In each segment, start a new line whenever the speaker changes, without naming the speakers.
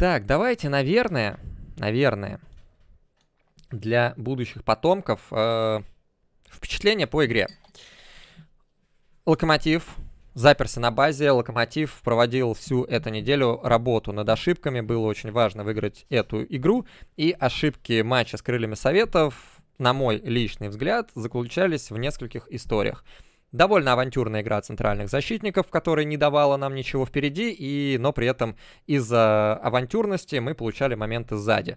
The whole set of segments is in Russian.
Так, давайте, наверное, наверное, для будущих потомков э, впечатление по игре. Локомотив заперся на базе, Локомотив проводил всю эту неделю работу над ошибками, было очень важно выиграть эту игру, и ошибки матча с крыльями советов, на мой личный взгляд, заключались в нескольких историях. Довольно авантюрная игра центральных защитников, которая не давала нам ничего впереди, и, но при этом из-за авантюрности мы получали моменты сзади.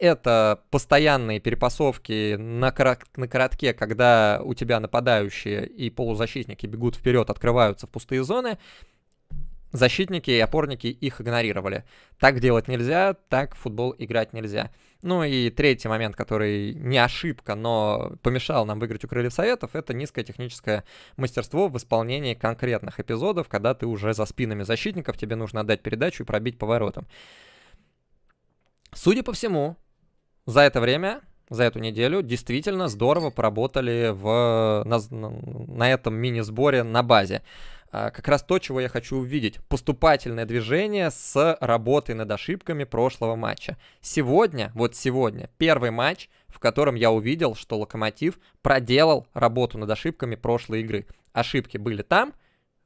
Это постоянные перепасовки на, корот, на коротке, когда у тебя нападающие и полузащитники бегут вперед, открываются в пустые зоны. Защитники и опорники их игнорировали. Так делать нельзя, так в футбол играть нельзя. Ну и третий момент, который не ошибка, но помешал нам выиграть у Крыльев Советов, это низкое техническое мастерство в исполнении конкретных эпизодов, когда ты уже за спинами защитников, тебе нужно отдать передачу и пробить поворотом. Судя по всему, за это время, за эту неделю, действительно здорово поработали в, на, на этом мини-сборе на базе. А, как раз то, чего я хочу увидеть. Поступательное движение с работой над ошибками прошлого матча. Сегодня, вот сегодня, первый матч, в котором я увидел, что Локомотив проделал работу над ошибками прошлой игры. Ошибки были там,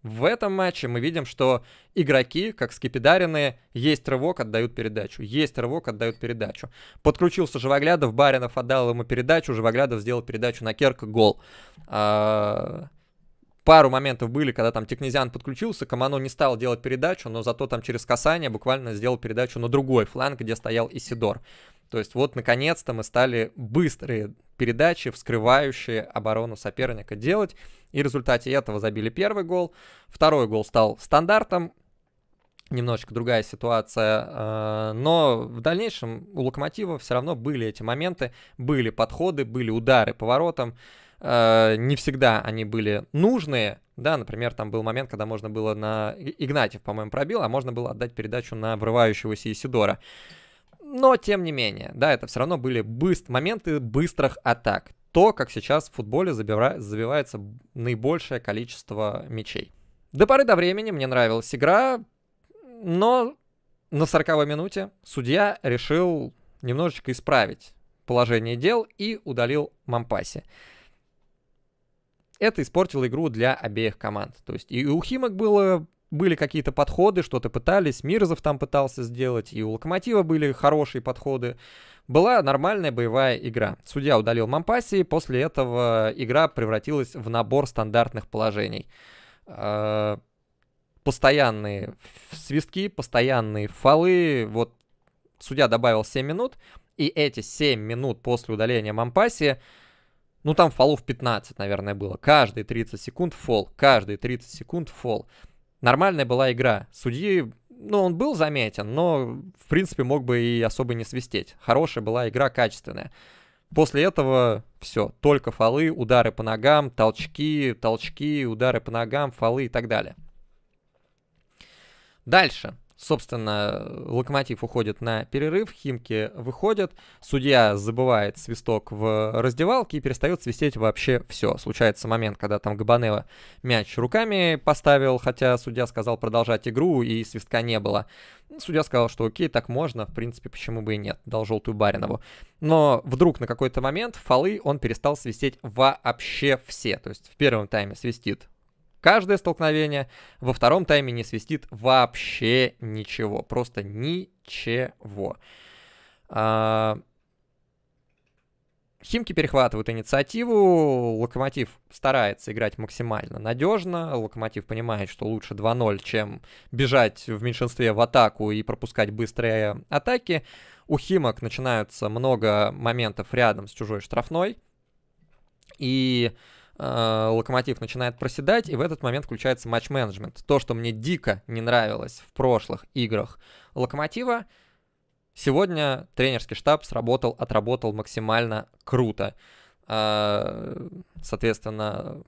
в этом матче мы видим, что игроки, как скипидаренные, есть рывок, отдают передачу. Есть рывок, отдают передачу. Подключился Живоглядов, Баринов отдал ему передачу, Живоглядов сделал передачу на Керк, гол. А, пару моментов были, когда там Текнезиан подключился, Камано не стал делать передачу, но зато там через касание буквально сделал передачу на другой фланг, где стоял Исидор. То есть вот, наконец-то мы стали быстрые передачи, вскрывающие оборону соперника делать. И в результате этого забили первый гол. Второй гол стал стандартом. Немножечко другая ситуация. Э, но в дальнейшем у Локомотива все равно были эти моменты, были подходы, были удары по воротам э, не всегда они были нужные, да, например, там был момент, когда можно было на... Игнатьев, по-моему, пробил, а можно было отдать передачу на врывающегося Исидора. Но, тем не менее, да, это все равно были быст... моменты быстрых атак. То, как сейчас в футболе забира... забивается наибольшее количество мячей. До поры до времени мне нравилась игра, но на 40-й минуте судья решил немножечко исправить положение дел и удалил Мампаси. Это испортило игру для обеих команд. То есть и у Химок было были какие-то подходы, что-то пытались, Мирзов там пытался сделать, и у Локомотива были хорошие подходы. Была нормальная боевая игра. Судья удалил Мампаси, и после этого игра превратилась в набор стандартных положений. Э, постоянные свистки, постоянные фолы. Вот судья добавил 7 минут, и эти 7 минут после удаления Мампаси ну, там фолов 15, наверное, было. Каждые 30 секунд фол, каждые 30 секунд фол. Нормальная была игра. Судьи, ну, он был заметен, но, в принципе, мог бы и особо не свистеть. Хорошая была игра, качественная. После этого все, только фолы, удары по ногам, толчки, толчки, удары по ногам, фолы и так далее. Дальше. Собственно, Локомотив уходит на перерыв, Химки выходят, судья забывает свисток в раздевалке и перестает свистеть вообще все. Случается момент, когда там Габанева мяч руками поставил, хотя судья сказал продолжать игру и свистка не было. Судья сказал, что окей, так можно, в принципе, почему бы и нет, дал желтую Баринову. Но вдруг на какой-то момент фолы он перестал свистеть вообще все. То есть в первом тайме свистит Каждое столкновение во втором тайме не свистит вообще ничего. Просто ничего. А... Химки перехватывают инициативу, Локомотив старается играть максимально надежно, Локомотив понимает, что лучше 2-0, чем бежать в меньшинстве в атаку и пропускать быстрые атаки. У Химок начинаются много моментов рядом с чужой штрафной, и Э, локомотив начинает проседать, и в этот момент включается матч-менеджмент. То, что мне дико не нравилось в прошлых играх Локомотива, сегодня тренерский штаб сработал, отработал максимально круто. Э, соответственно,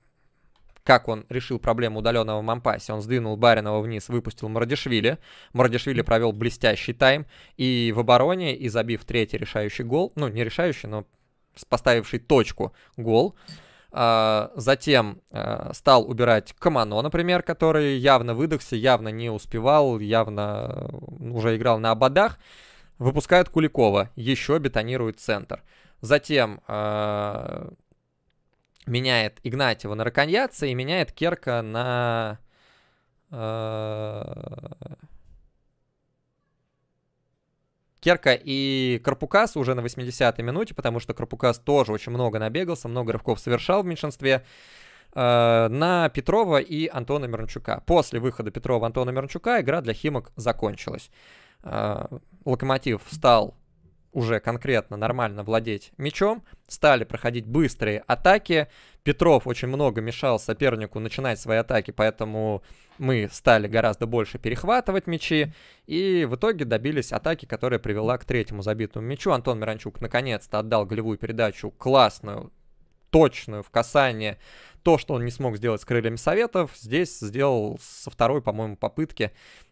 как он решил проблему удаленного Мампаси. Он сдвинул Баринова вниз, выпустил Мардишвили. Мардишвили провел блестящий тайм. И в обороне, и забив третий решающий гол, ну, не решающий, но поставивший точку гол, а, затем а, стал убирать Камано, например, который явно выдохся, явно не успевал, явно э, уже играл на ободах. Выпускает Куликова, еще бетонирует центр. Затем а, меняет Игнатьева на Раконьяца и меняет Керка на... Э, Керка и Карпукас уже на 80-й минуте, потому что Карпукас тоже очень много набегался, много рывков совершал в меньшинстве э, на Петрова и Антона Мирончука. После выхода Петрова и Антона Мирончука игра для Химок закончилась. Э, Локомотив встал уже конкретно нормально владеть мячом, стали проходить быстрые атаки. Петров очень много мешал сопернику начинать свои атаки, поэтому мы стали гораздо больше перехватывать мячи. И в итоге добились атаки, которая привела к третьему забитому мячу. Антон Миранчук наконец-то отдал голевую передачу классную, точную в касание. То, что он не смог сделать с крыльями советов, здесь сделал со второй, по-моему, попытки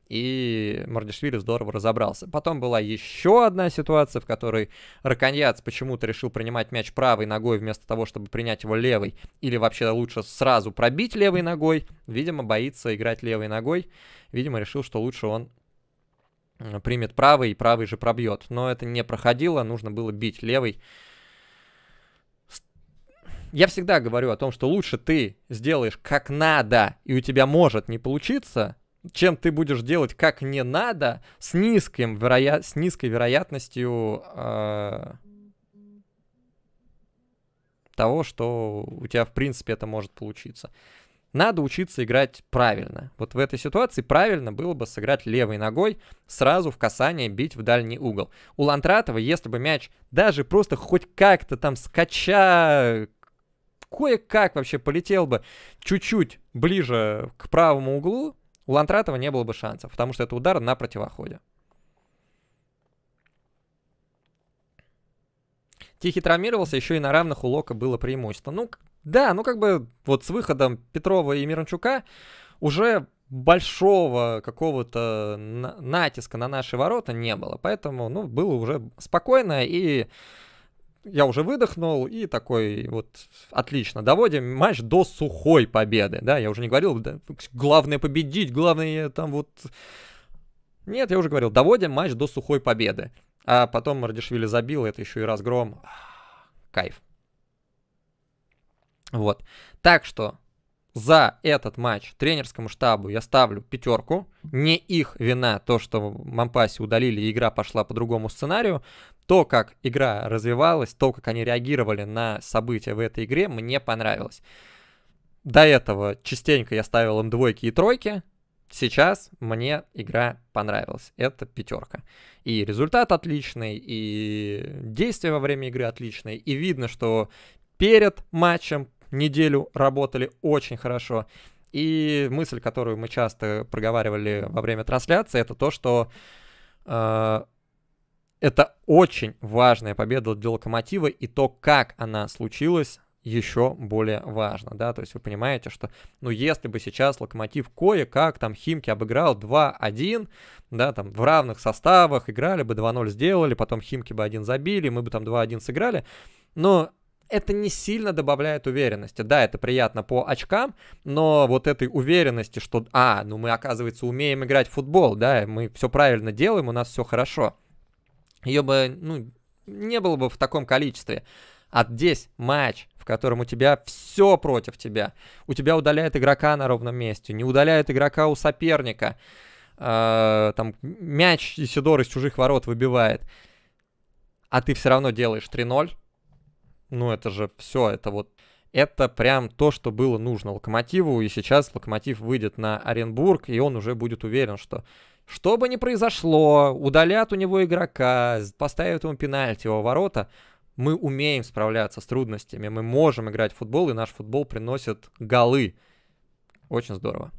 и Мардишвили здорово разобрался. Потом была еще одна ситуация, в которой Раконьяц почему-то решил принимать мяч правой ногой вместо того, чтобы принять его левой, или вообще лучше сразу пробить левой ногой. Видимо, боится играть левой ногой. Видимо, решил, что лучше он э, примет правый, и правый же пробьет. Но это не проходило, нужно было бить левой. Я всегда говорю о том, что лучше ты сделаешь как надо, и у тебя может не получиться, чем ты будешь делать как не надо, с, низким вероя... с низкой вероятностью э... того, что у тебя, в принципе, это может получиться. Надо учиться играть правильно. Вот в этой ситуации правильно было бы сыграть левой ногой, сразу в касание бить в дальний угол. У Лантратова, если бы мяч даже просто хоть как-то там скача кое-как вообще полетел бы чуть-чуть ближе к правому углу, у Лантратова не было бы шансов, потому что это удар на противоходе. Тихий травмировался, еще и на равных у Лока было преимущество. Ну, да, ну как бы вот с выходом Петрова и Мирончука уже большого какого-то натиска на наши ворота не было. Поэтому, ну, было уже спокойно и я уже выдохнул и такой вот отлично, доводим матч до сухой победы, да, я уже не говорил, да, главное победить, главное там вот... Нет, я уже говорил, доводим матч до сухой победы. А потом Мардишвили забил, это еще и разгром. А, кайф. Вот. Так что за этот матч тренерскому штабу я ставлю пятерку. Не их вина то, что Мампаси удалили, и игра пошла по другому сценарию то, как игра развивалась, то, как они реагировали на события в этой игре, мне понравилось. До этого частенько я ставил им двойки и тройки. Сейчас мне игра понравилась. Это пятерка. И результат отличный, и действие во время игры отличное. И видно, что перед матчем неделю работали очень хорошо. И мысль, которую мы часто проговаривали во время трансляции, это то, что э, это очень важная победа для Локомотива, и то, как она случилась, еще более важно, да, то есть вы понимаете, что, ну, если бы сейчас Локомотив кое-как там Химки обыграл 2-1, да, там в равных составах играли бы 2-0 сделали, потом Химки бы один забили, мы бы там 2-1 сыграли, но это не сильно добавляет уверенности. Да, это приятно по очкам, но вот этой уверенности, что, а, ну мы, оказывается, умеем играть в футбол, да, мы все правильно делаем, у нас все хорошо – ее бы, ну, не было бы в таком количестве. А здесь матч, в котором у тебя все против тебя. У тебя удаляет игрока на ровном месте, не удаляет игрока у соперника. Э, там мяч Исидор из чужих ворот выбивает. А ты все равно делаешь 3-0. Ну, это же все, это вот это прям то, что было нужно Локомотиву, и сейчас Локомотив выйдет на Оренбург, и он уже будет уверен, что что бы ни произошло, удалят у него игрока, поставят ему пенальти его ворота, мы умеем справляться с трудностями, мы можем играть в футбол, и наш футбол приносит голы. Очень здорово.